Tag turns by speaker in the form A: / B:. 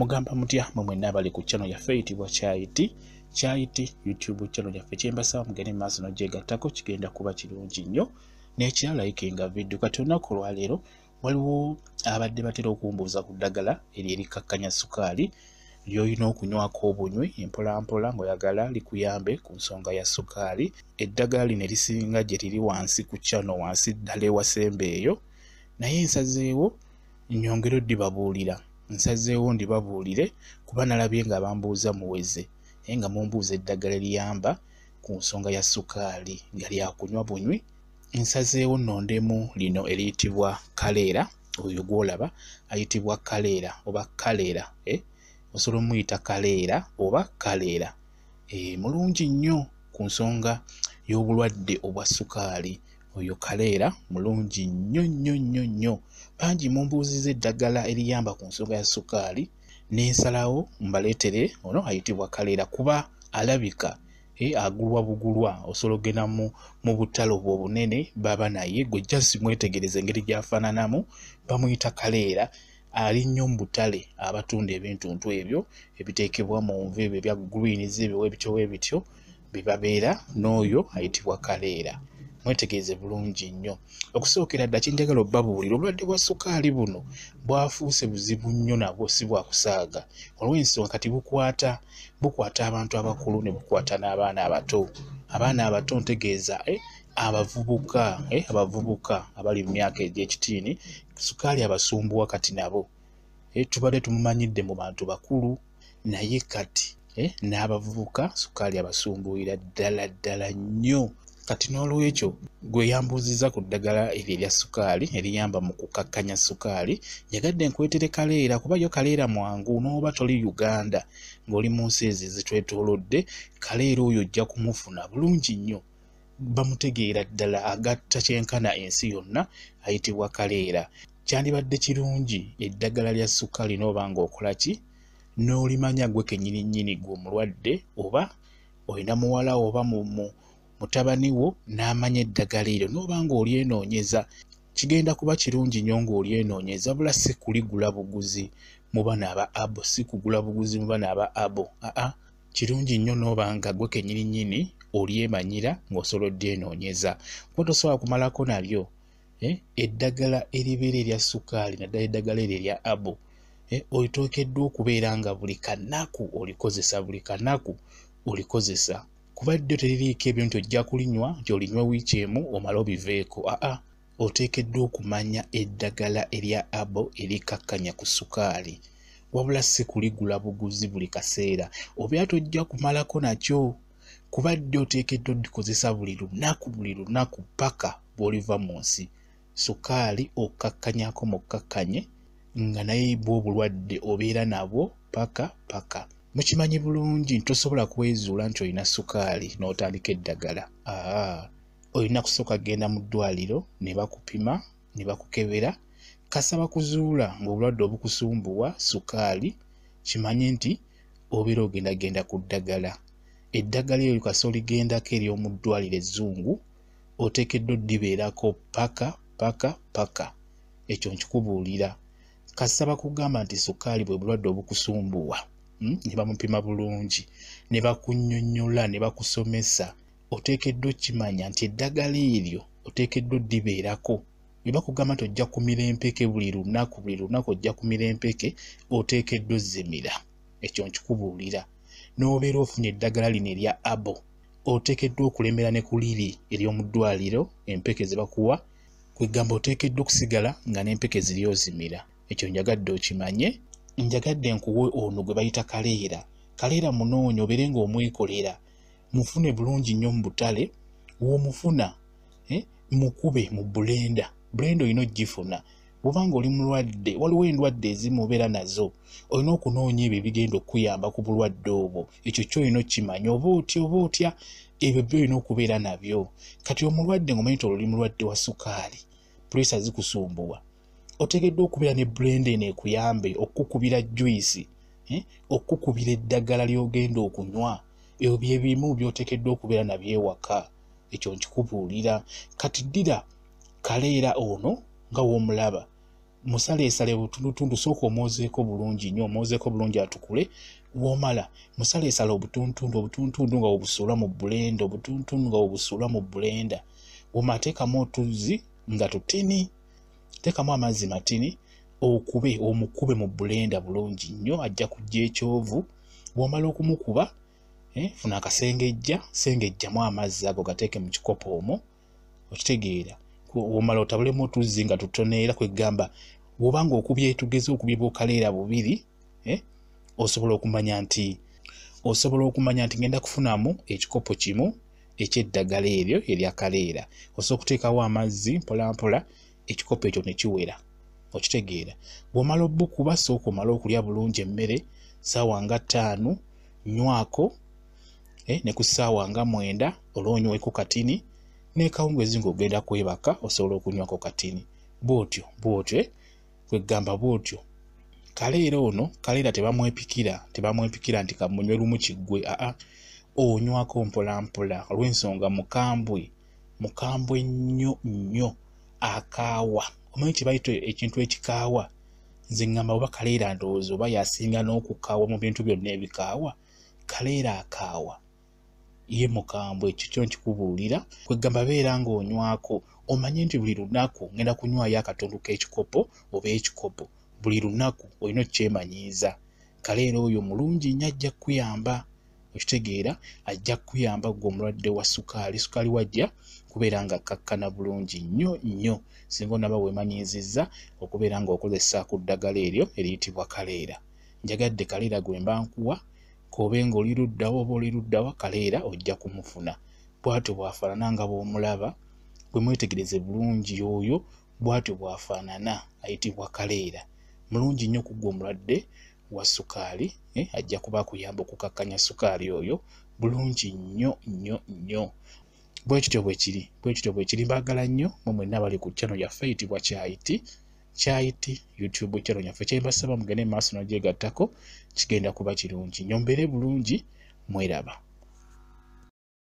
A: mugamba mutya mwemwenna abali ku channel yaffe eyitibwa kyayiti kyayiti youtube channel yaffe kyembasaba mugende maaso nogyegattako kigenda kuba kirungi nnyo nekyalaikinga video kati onaku olwaleero waliwo abadde batera okumbuuza ku ddagala eri erikakkanya sukaali lyolina okunywako obunywi empolampola ngaoyagala likuyambe ku nsonga ya sukaali eddagala lino erisinga gye liri wansi ku kyano wansi ddala ewasembe eyo naye nsazeewo nnyongero ddibabuulira nsazeewo ndibabuulire kuba nalabye nga bambuuza muweze naye nga mumbuuza eddagala eriyamba ku nsonga ya sukaali nga lyakunywa bunywi nsazeewo nondemu lino eriyitibwa kaleera oyo gwolaba ayitibwa kaleera oba kaleera eh? osobola omuyita kaleera oba kaleera eh, mulungi nnyo ku nsonga y'obulwadde obwa sukaali oyo kaleera mulungi nnyo nnyo nnyo nnyo bangi mumbuuziza eddagala eriyamba ku nsonga ya sukaali nensalawo mbaleetere ono ayitibwa kaleera kuba alabika e agulwa bugulwa osobola ogenda mu butalo bwe obunene baba naye gwe jasi mwetegereza engeri gy'afaananamu bamuyita kaleera ali nnyo mu butale abatunda ebintuntu ebyo ebiteekebwa mu nva ebyo ebya greens ebyowebityowebityo bye babeera n'oyo ayitibwa kaleera mwetegeeze bulungi nnyo okusookera dda kyenjagala obbabuulira obulwadde bwa sukaali buno bwafuuse buzibu nnyo nabwo si bwakusaaga olw'ensonga kati bukwata bukwata abantu abakulu ne bukwata n'abaana abato abaana abato ntegeeza eh, abavubuka eh, abavubuka abali mu myaka egy'ekitiini sukaali abasumbuwa kati nabo eh, tubadde tumumanyidde mu bantu bakulu naye kati n'abavubuka sukaali abasumbuwira ddala ddala nnyo kati n'olwekyo gwe yambuuzizza ku ddagala eryo erya sukaali eriyamba mu kukakkanya sukaali njagadde nkwetere kaleera kuba yo kaleera mwangu n'oba toli uganda ng'oli mu nsi ezi ezitwetoolodde kaleera oyo ojja kumufuna bulungi nnyo bamutegeera ddala agatta kyenkana ensi yonna ayitibwa kaleera kyandibadde kirungi eddagala lya sukaali n'oba ng'okola ki n'olimanya gwe kennyini nnyini gwe omulwadde oba olina muwala oba mu mutabani wo n'amanya eddagala eryo n'oba ng'olyenoonyeza kigenda kuba kirungi nnyo ng'olyenoonyeza bula si kuligula buguzi mu bana aba abo si kugula buguzi mu bana aba abo aa kirungi nnyo n'oba nga gwe kenyininnyini olyemanyira ng'osobola oddyenoonyeza kuba tosobola kumalako nalyo eh, eddagala eribeera erya sukaali naddala eddagala eryo erya abo eh, oitokeddwa okubeera nga buli kanaku olikozesa buli kanaku olikozesa kuba ddyo teririiko ebintu ojja kulinywa nti olinywe wiiki emu omale obiveeko aa oteekeddwa okumanya eddagala erya abo erikakkanya ku sukaali wabula si kuligula buguzi buli kaseera obaa tojja kumalako nakyo kuba ddyo oteekeddwa odikozesa buli lunaku buli lunaku paka bw'oliva mu nsi sukaali okkakkanyako mukkakkanye nga naye bw'obulwadde obeera nabwo paka paka mukimanyi bulungi nti tosobola kwezuula nti olina sukaali n'otandika eddagala aa olina kusooka kgenda mu ddwaliro ne bakupima ne bakukebera kasaba kuzuula ng'obulwadde obukusumbuwa sukaali kimanye nti obeera ogendagenda ku ddagala eddagala eryo kasa oligendako ery'omu ddwaliro ezzungu oteekeddwa oddibeerako paka paka paka ekyo nkikubuulira kasaba kugamba nti sukaali bwe bulwadde obukusumbuwa Hmm? nebamupima bulungi nebakunyonyola nebakusomesa oteekeddwa okimanya nti eddagala eryo oteekeddwa oddibeerako ebakugamba nti ojja kumira empeke buli lunaku buli lunaku ojja kumira empeke oteekeddwa ozzemira ekyo nkikubuulira n'obeera ofunye eddagala lino erya abo oteekeddwa okulembera ne ku liri ery'omuddwaliro empeke ze bakuwa kwegamba oteekeddwa okusigala nga n'empeke ziri ozimira ekyo njagadde okimanye njagadde nkuwe ono gwe bayita kaleera kaleera munoonyi obeere ngaomwekolera mufune bulungi nnyo mu butale womufuna eh, mukube mu bulenda bulenda olina ogifuna bwobanga oli mulwadde waliwo endwadde ezimubeera nazo olina okunoonya ebyo ebigenda okkuyamba ku bulwadde obwo ekyo kyolina okimanya oba otya oba otya ebyo byo olina okubeera nabyo kati omulwadde ngaomanyi ti ololi mulwadde wa sukaali puresa zikusumbuwa otegedde okubeera ne brendeni ekuyambe okukubira juisi eh, okukubira eddagala lyogenda okunywa ebyo byebimu byotekeddwa okubeera nabyewaka ekyo nkikubuulira kati ddira kaleera ono nga womulaba musaleesale obutundutundu sooka omwozeeko bulungi nnyo omwozeeko bulungi atukule womala musaleesale obutuntundu obutuntundu nga webusuula mu bulenda obutuntundu nga webusuula mu bulenda womateekamu otuzi nga tutini teekamu amazzi matini okube omukube mu bulenda bulungi nnyo ajja kujja ekyovu wamala okumukuba eh, funa akasengejja sengejjamu amazzi ago gateeke mu kikopo omwo okitegeera womala otabulemu otuzzi nga tutone era kwegamba wobanga okubya etugeze okubyebwa okaleera bubiri eh, osobola okumanya nti osobola okumanya nti ngenda kufunamu ekikopo kimu ekyeddagala eryo eryakaleera osobola okuteekawo amazzi mpolampola ekikopo ekyo nekiwera okitegeera bwomala obukuba sooka omala okulya bulungi emmere saawa nga ttaanu nywako eh, neku saawa nga mwenda olwonyweku katini nekawungezi nga ogenda kwebaka osobola okunywako katini bwotyo bwotyo kwegamba bwotyo kaleera ono kaleera tebamwepikira tebamwepikira nti kamunywe lumu kiggwe aa onywako mpolampola olwensonga mukambwe mukambwe nnyo nnyo akaawa omanyi kyebayita ekintu ekikaawa nze ngamba oba kaleera ndowooza oba yasinga n'okukaawa mu bintu byonna ebikaawa kaleera akaawa ye mukambwe ekyo kyo nkikubuulira kwegamba beera ngaonywako omanye nti buli lunaku ngenda kunywayo akatundu k'ekikopo oba ekikopo buli lunaku olina okukyemanyiiza kaleera oyo mulungi nnyo ajja kukuyamba okitegeera ajja kkuyamba gwe omulwadde wa sukaali sukaali wajja kubeera nga kakkana bulungi nnyo nnyo singa onaba weemanyiiziza okubeera ngaokozesa ku ddagala eryo eriyitibwa kaleera njagadde kaleera gwe mbankuwa kobe nga oliruddawo oba oliruddawa kaleera ojja kumufuna bwatyo bwafaanana nga bwomulaba gwe mwetegereze bulungi oyo bwatyo bwafaanana ayitibwa kaleera mulungi nnyo kugwa omulwadde wa sukaali eh, ajja kuba akuyamba okukakkanya sukaali oyo bulungi nnyo nnyo nnyo bwekityo bwekiri bwekityo bwekiri mbaagala nnyo mumwenna bali ku kyano yaffe eyitibwa kyayiti kyayiti youtube kyano yaffe kyebasaba mugende mu maaso nogyegattako kigenda kuba kirungi nnyo mbeere bulungi mweraba